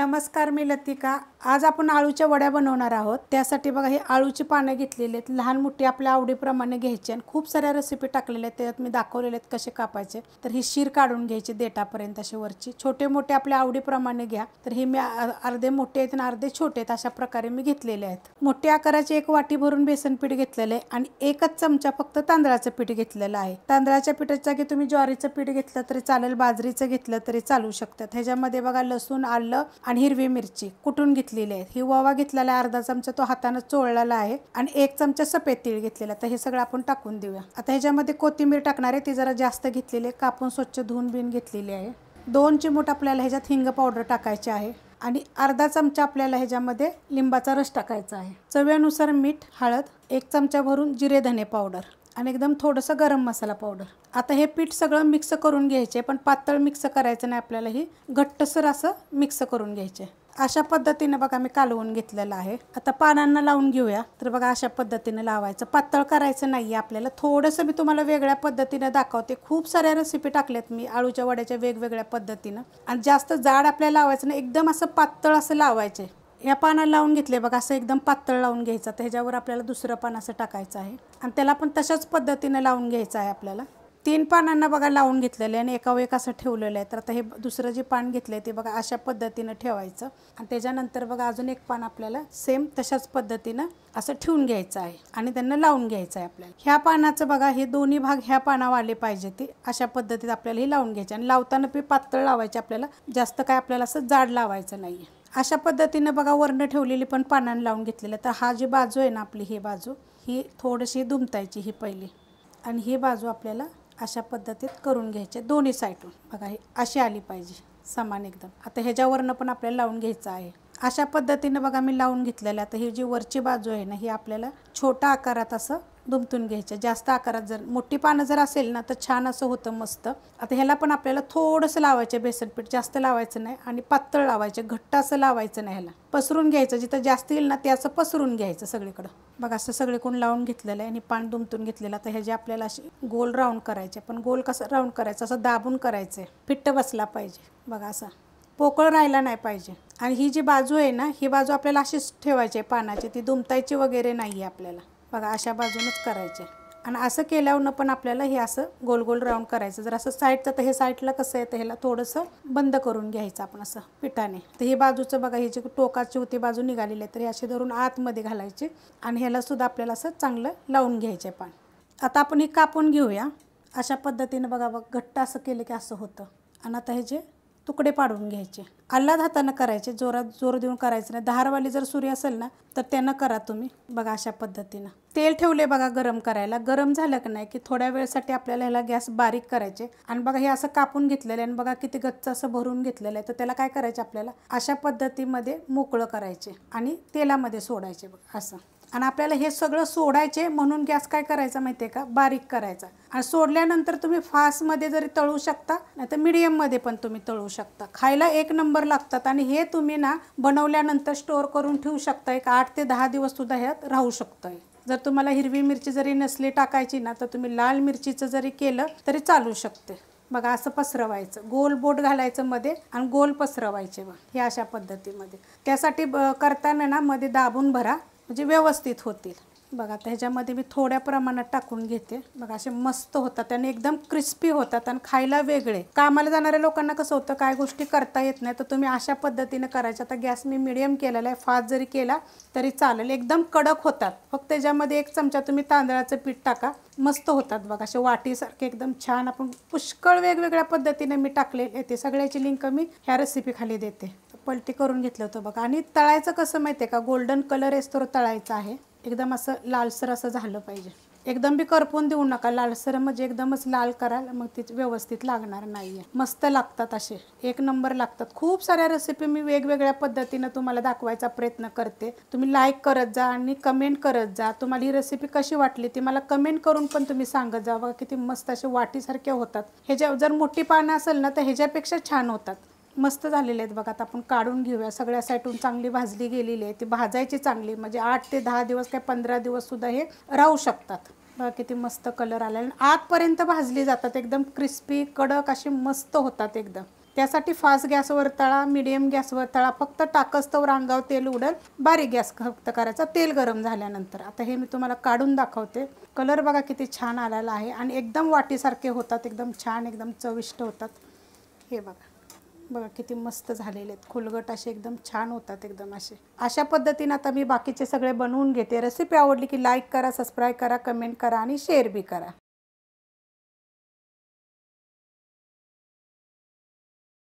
नमस्कार मी लतिका आज आपण आळूच्या वड्या बनवणार आहोत त्यासाठी बघा हे आळूची पानं घेतलेली आहेत लहान मोठी आपल्या आवडीप्रमाणे घ्यायची आणि खूप साऱ्या रेसिपी टाकलेल्या आहेत त्यात मी दाखवलेले आहेत कसे कापायचे तर ही शीर काढून घ्यायची देठापर्यंत अशी वरची छोटे मोठे आपल्या आवडीप्रमाणे घ्या तर हे मी अर्धे मोठे आहेत आणि अर्धे छोटे आहेत अशा प्रकारे मी घेतलेले आहेत मोठ्या आकाराचे एक वाटी भरून बेसन पीठ घेतलेलं आहे आणि एकच चमचा फक्त तांदळाचं पीठ घेतलेलं आहे तांदळाच्या पीठाच्या की तुम्ही ज्वारीचं पीठ घेतलं तरी चालेल बाजरीचं घेतलं तरी चालू शकतात ह्याच्यामध्ये बघा लसूण आलं आणि हिरवी मिरची कुठून घेतलेली आहे ही ओवा घेतलेला आहे अर्धा चमचा तो हातानं चोळलेला आहे आणि एक चमचा सफेद तीळ घेतलेला तर हे सगळं आपण टाकून देऊया आता ह्याच्यामध्ये कोथिंबीर टाकणार आहे ती जरा जास्त घेतलेली आहे कापून स्वच्छ धुवून बिन घेतलेली आहे दोन चिमूट आपल्याला ह्याच्यात हिंग पावडर टाकायची आहे आणि अर्धा चमचा आपल्याला ह्याच्यामध्ये लिंबाचा रस टाकायचा आहे चव्यानुसार मीठ हळद एक चमचा भरून जिरे धने पावडर आणि एकदम थोडंसं गरम मसाला पावडर आता हे पीठ सगळं मिक्स करून घ्यायचे पण पातळ मिक्स करायचं नाही आपल्याला ही घट्टसर असं मिक्स करून घ्यायचे अशा पद्धतीनं बघा मी कालवून घेतलेलं आहे आता पानांना लावून घेऊया तर बघा अशा पद्धतीनं लावायचं पातळ करायचं नाही आपल्याला थोडंसं मी तुम्हाला वेगळ्या पद्धतीनं दाखवते खूप साऱ्या रेसिपी टाकल्यात मी आळूच्या वड्याच्या वेगवेगळ्या पद्धतीनं आणि जास्त जाड आपल्याला लावायचं नाही एकदम असं पातळ असं लावायचे या पानाला लावून घेतले बघा असं एकदम पातळ लावून घ्यायचं तर ह्याच्यावर आपल्याला दुसरं पान असं टाकायचं आहे आणि त्याला पण तशाच पद्धतीनं लावून घ्यायचं आहे आपल्याला तीन पानांना बघा लावून घेतलेलं आहे आणि एकावर एक असं ठेवलेलं आहे तर आता हे दुसरं जे पान घेतलं आहे ते बघा अशा पद्धतीनं ठेवायचं आणि त्याच्यानंतर बघा अजून एक पान आपल्याला सेम तशाच पद्धतीनं असं ठेवून घ्यायचं आहे आणि त्यांना लावून घ्यायचं आहे आपल्याला ह्या पानाचं बघा हे दोन्ही भाग ह्या पानावर आले पाहिजे ते अशा पद्धतीत आपल्याला हे लावून घ्यायचे आणि लावताना पे पातळ लावायचे आपल्याला जास्त काय आपल्याला असं जाड लावायचं नाही अशा पद्धतीनं बघा वर्ण ठेवलेली पण पानानं लावून घेतलेलं तर हा जी बाजू आहे ना आपली ही बाजू ही थोडीशी दुमतायची ही पहिली आणि ही बाजू आपल्याला अशा पद्धतीत करून घ्यायची दोन्ही साईडून बघा हे अशी आली पाहिजे समान एकदम आता ह्याच्यावरनं पण आपल्याला लावून घ्यायचं आहे अशा पद्धतीनं बघा मी लावून घेतलेलं आता ही जी वरची बाजू आहे ना ही आपल्याला छोटा आकारात असं दुमतून घ्यायच्या जास्त आकारात जर मोठी पानं जर असेल ना तर छान असं होतं मस्त आता ह्याला पण आपल्याला थोडंसं लावायचं बेसनपीठ जास्त लावायचं नाही आणि पातळ लावायचे घट्ट असं लावायचं नाही ह्याला पसरून घ्यायचं जिथं जास्त येईल ना ते असं पसरून घ्यायचं सगळीकडं बघा असं सगळे लावून घेतलेलं आहे आणि पान दुमतून घेतलेलं तर जे आपल्याला असे गोल राऊंड करायचे पण गोल कसं राऊंड करायचं असं दाबून करायचं आहे फिट्ट बसला पाहिजे बघा असा पोकळ राहायला नाही पाहिजे आणि ही जी बाजू आहे ना ही बाजू आपल्याला अशीच ठेवायची आहे पानाची ती दुमतायची वगैरे नाही आहे आपल्याला बघा अशा बाजूनच करायचे आणि असं केल्यावरनं पण आपल्याला हे असं गोल गोल राऊंड करायचं जर असं साईडचं तर हे साईडला कसं आहे तर ह्याला थोडंसं बंद करून घ्यायचं आपण असं पिठाने तर हे बाजूचं बघा जे टोकाची होती बाजू निघालेली आहे तर हे असे धरून आतमध्ये घालायचे आणि ह्यालासुद्धा सुद्धा आपल्याला असं चांगलं लावून घ्यायचे पण आता आपण हे कापून घेऊया अशा पद्धतीनं बघा बघ घट्ट असं केलं की असं होतं आणि आता हे जे तुकडे पाडून घ्यायचे अल्लाद हातानं करायचे जोरात जोर देऊन करायचं नाही दहारवाली जर सूर्य असेल ना तर त्यांना करा तुम्ही बघा अशा पद्धतीनं तेल ठेवले बघा गरम करायला गरम झालं की नाही की थोड्या वेळसाठी आपल्याला ह्याला गॅस बारीक करायचे आणि बघा हे असं कापून घेतलेलं आहे आणि बघा किती गच्च असं भरून घेतलेलं आहे तर त्याला काय करायचे आपल्याला अशा पद्धतीमध्ये मोकळं करायचे आणि तेलामध्ये सोडायचे बघा असं आणि आपल्याला हे सगळं सोडायचे म्हणून गॅस काय करायचा माहिती आहे का बारीक करायचा आणि सोडल्यानंतर तुम्ही फास्टमध्ये जरी तळू शकता नाही तर मिडियममध्ये पण तुम्ही तळू शकता खायला एक नंबर लागतात आणि हे तुम्ही ना बनवल्यानंतर स्टोअर करून ठेवू शकता एक आठ ते दहा दिवस सुद्धा ह्यात राहू शकतं जर तुम्हाला हिरवी मिरची जरी नसली टाकायची ना तर तुम्ही लाल मिरचीचं जरी केलं तरी चालू शकते बघा असं पसरवायचं गोल बोट घालायचं मध्ये आणि गोल पसरवायचे मग हे अशा पद्धतीमध्ये त्यासाठी करताना ना मध्ये दाबून भरा म्हणजे व्यवस्थित होतील बघा आता ह्याच्यामध्ये मी थोड्या प्रमाणात टाकून घेते बघा असे मस्त होतात आणि एकदम क्रिस्पी होतात आणि खायला वेगळे कामाला जाणाऱ्या लोकांना कसं होतं काय गोष्टी करता येत नाही तर तुम्ही अशा पद्धतीने करायच्या आता गॅस मी मिडियम केलेला आहे फास्ट जरी केला तरी चालेल एकदम कडक होतात फक्त त्याच्यामध्ये एक चमचा तुम्ही तांदळाचं पीठ टाका मस्त होतात बघा असे वाटीसारखे एकदम छान आपण पुष्कळ वेगवेगळ्या पद्धतीने मी टाकले येते सगळ्याची लिंक मी ह्या रेसिपीखाली देते पलटी करून घेतलं होतं बघा आणि तळायचं कसं माहिती आहे का गोल्डन कलर तर तळायचा आहे एकदम असं लालसर असं झालं पाहिजे एकदम बी करपून देऊ नका लालसर म्हणजे एकदमच लाल करा मग ती व्यवस्थित लागणार नाहीये मस्त लागतात असे एक नंबर लागतात खूप साऱ्या रेसिपी मी वेगवेगळ्या पद्धतीनं तुम्हाला दाखवायचा प्रयत्न करते तुम्ही लाईक करत जा आणि कमेंट करत जा तुम्हाला ही रेसिपी कशी वाटली ती मला कमेंट करून पण तुम्ही सांगत जा बघा किती मस्त असे वाटीसारखे होतात हे जर मोठी पानं असेल ना तर ह्याच्यापेक्षा छान होतात मस्त झालेले आहेत बघा आता आपण काढून घेऊया सगळ्या साईटून चांगली भाजली गेलेली आहे ती भाजायची चांगली म्हणजे आठ ते दहा दिवस काय पंधरा सुद्धा हे राहू शकतात बघा किती मस्त कलर आला आणि आतपर्यंत भाजली जातात एकदम क्रिस्पी कडक अशी मस्त होतात एकदम त्यासाठी फास्ट गॅसवर तळा मिडियम गॅसवर तळा फक्त टाकस्तव रांगाव तेल उडल बारीक गॅस फक्त करायचा तेल गरम झाल्यानंतर आता हे मी तुम्हाला काढून दाखवते कलर बघा किती छान आलेला आहे आणि एकदम वाटीसारखे होतात एकदम छान एकदम चविष्ट होतात हे बघा बघा किती मस्त झालेले आहेत खुलगट असे एकदम छान होतात एकदम असे अशा पद्धतीने आता मी बाकीचे सगळे बनवून घेते रेसिपी आवडली की लाईक करा सबस्क्राईब करा कमेंट करा आणि शेअर बी करा